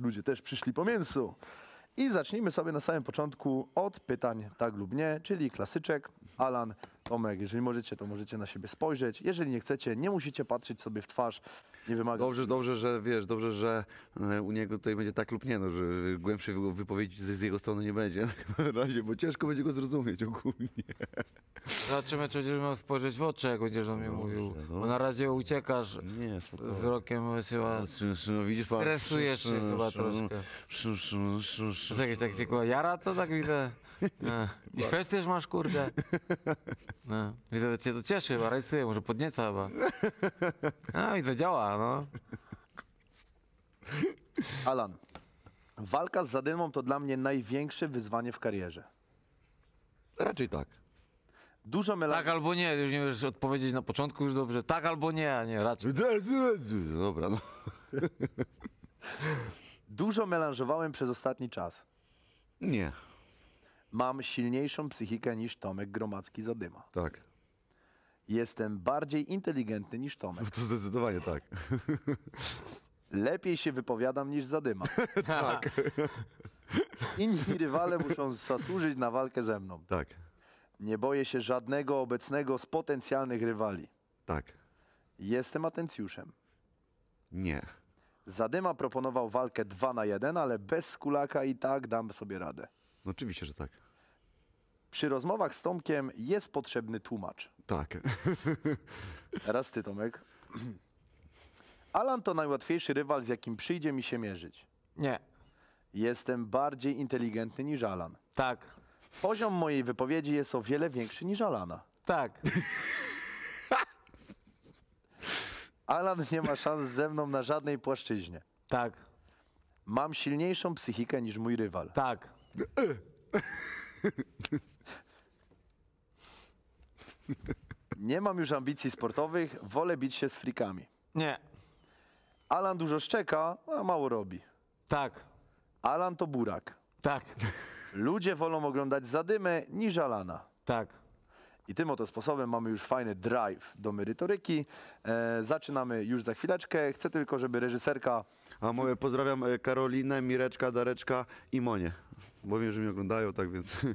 ludzie też przyszli po mięsu I zacznijmy sobie na samym początku od pytań tak lub nie, czyli klasyczek, Alan, Tomek. Jeżeli możecie, to możecie na siebie spojrzeć. Jeżeli nie chcecie, nie musicie patrzeć sobie w twarz. Nie wymaga. Dobrze, dobrze, że wiesz, dobrze, że e, u niego tutaj będzie tak lub nie, no, że głębszej wypowiedzi z jego strony nie będzie na razie, bo ciężko będzie go zrozumieć ogólnie. Zobaczymy, czy będziesz miał spojrzeć w oczy, jak będziesz do mnie mówił. Bo na razie uciekasz Nie, wzrokiem chyba. No, widzisz pan. Stresujesz się chyba troszkę. jakieś tak ciekawe. jara co tak widzę? No. I fest też masz, kurde. No. Widzę, że cię to cieszy, bo rajsuje, może podnieca chyba. A, widzę, działa, no. Alan, walka z zadymą to dla mnie największe wyzwanie w karierze. Raczej tak. Dużo melankolii. Tak albo nie, już nie wiesz odpowiedzieć na początku już dobrze. Tak albo nie, a nie raczej. Dobra, no. Dużo melanżowałem przez ostatni czas. Nie. Mam silniejszą psychikę niż Tomek Gromacki Zadyma. Tak. Jestem bardziej inteligentny niż Tomek. No to zdecydowanie tak. Lepiej się wypowiadam niż Zadyma. tak. Inni rywale muszą zasłużyć na walkę ze mną. Tak. Nie boję się żadnego obecnego z potencjalnych rywali. Tak. Jestem atencjuszem. Nie. Zadyma proponował walkę 2 na 1, ale bez skulaka i tak dam sobie radę. No oczywiście, że tak. Przy rozmowach z Tomkiem jest potrzebny tłumacz. Tak. Teraz ty, Tomek. Alan to najłatwiejszy rywal, z jakim przyjdzie mi się mierzyć. Nie. Jestem bardziej inteligentny niż Alan. Tak. Poziom mojej wypowiedzi jest o wiele większy niż Alana. Tak. Alan nie ma szans ze mną na żadnej płaszczyźnie. Tak. Mam silniejszą psychikę niż mój rywal. Tak. Nie mam już ambicji sportowych, wolę bić się z frikami. Nie. Alan dużo szczeka, a mało robi. Tak. Alan to burak. Tak. Ludzie wolą oglądać zadymę niż Alana. Tak. I tym oto sposobem mamy już fajny drive do merytoryki. E, zaczynamy już za chwileczkę. Chcę tylko, żeby reżyserka... A moje pozdrawiam e, Karolinę, Mireczka, Dareczka i Monię. Bo wiem, że mnie oglądają, tak więc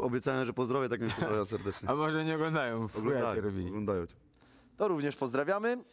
obiecałem, że pozdrowię, tak więc pozdrawiam serdecznie. A może nie oglądają? Tak, oglądają, oglądają. To również pozdrawiamy.